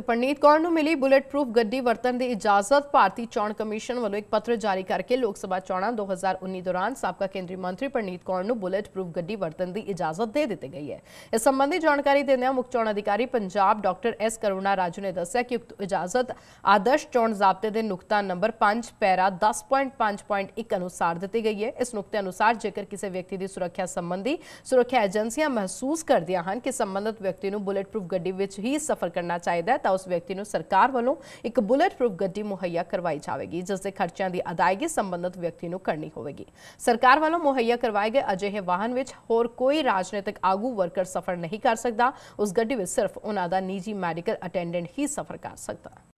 ਤੇ ਪਰਨੀਤ ਕੌਰ ਨੂੰ ਮਿਲੀ ਬੁਲੇਟ ਪ੍ਰੂਫ ਗੱਡੀ ਵਰਤਣ ਦੀ ਇਜਾਜ਼ਤ ਭਾਰਤੀ ਚੋਣ ਕਮਿਸ਼ਨ ਵੱਲੋਂ ਇੱਕ ਪੱਤਰ ਜਾਰੀ ਕਰਕੇ ਲੋਕ ਸਭਾ ਚੋਣਾਂ 2019 ਦੌਰਾਨ ਸਾਬਕਾ ਕੇਂਦਰੀ ਮੰਤਰੀ ਪਰਨੀਤ ਕੌਰ ਨੂੰ ਬੁਲੇਟ ਪ੍ਰੂਫ ਗੱਡੀ ਵਰਤਣ ਦੀ ਇਜਾਜ਼ਤ ਦੇ ਦਿੱਤੀ ਗਈ ਹੈ ਇਸ ਸੰਬੰਧੀ ਜਾਣਕਾਰੀ ਦਿੰਦਿਆਂ ਮੁੱਖ ਚੋਣ ਅਧਿਕਾਰੀ ਪੰਜਾਬ ਡਾਕਟਰ ਐਸ ਕਰੁਣਾ ਰਾਜੂ ਨੇ ਦੱਸਿਆ ਕਿ ਉਕਤ ਇਜਾਜ਼ਤ ਆਦਰਸ਼ ਚੋਣ ਜ਼ਾਬਤੇ ਦੇ ਨੁਕਤਾ ਨੰਬਰ 5 ਪੈਰਾ 10.5.1 ਅਨੁਸਾਰ ਦਿੱਤੀ ਗਈ ਹੈ ਇਸ ਨੁਕਤੇ ਅਨੁਸਾਰ ਜੇਕਰ ਕਿਸੇ ਵਿਅਕਤੀ ਦੀ ਸੁਰੱਖਿਆ ਸੰਬੰਧੀ ਸੁਰੱਖਿਆ ਏਜੰਸੀਆਂ ਮਹਿਸੂਸ ਕਰਦੀਆਂ ਹਨ ਕਿ ਸੰਬੰਧਿਤ ਵਿਅਕਤੀ ਨੂੰ ਬੁਲੇਟ ਪ੍ਰੂਫ ਗੱਡੀ ਵਿੱਚ ਹੀ ਸਫ਼ਰ ਕਰਨਾ ਚਾਹੀਦਾ ਹੈ ਤਾਂ ਉਸ ਵਿਅਕਤੀ ਨੂੰ ਸਰਕਾਰ ਵੱਲੋਂ ਇੱਕ ਬੁਲੇਟ ਪ੍ਰੂਫ ਗੱਡੀ ਮੁਹੱਈਆ ਕਰਵਾਈ ਜਾਵੇਗੀ ਜਿਸ ਦੇ ਖਰਚਿਆਂ ਦੀ ਅਦਾਇਗੀ ਸੰਬੰਧਿਤ ਵਿਅਕਤੀ ਨੂੰ ਕਰਨੀ ਹੋਵੇਗੀ ਸਰਕਾਰ ਵੱਲੋਂ ਮੁਹੱਈਆ ਕਰਵਾਏ ਗਏ ਅਜਿਹੇ ਵਾਹਨ ਵਿੱਚ ਹੋਰ ਕੋਈ ਰਾਜਨੀਤਿਕ ਆਗੂ ਵਰਕਰ ਸਫ਼ਰ ਨਹੀਂ ਕਰ ਸਕਦਾ ਉਸ ਗੱਡੀ ਵਿੱਚ ਸਿਰਫ ਉਹਨਾਂ ਦਾ ਨਿੱਜੀ ਮੈਡੀਕਲ ਅਟੈਂਡੈਂਟ ਹੀ ਸਫ਼ਰ ਕਰ ਸਕਦਾ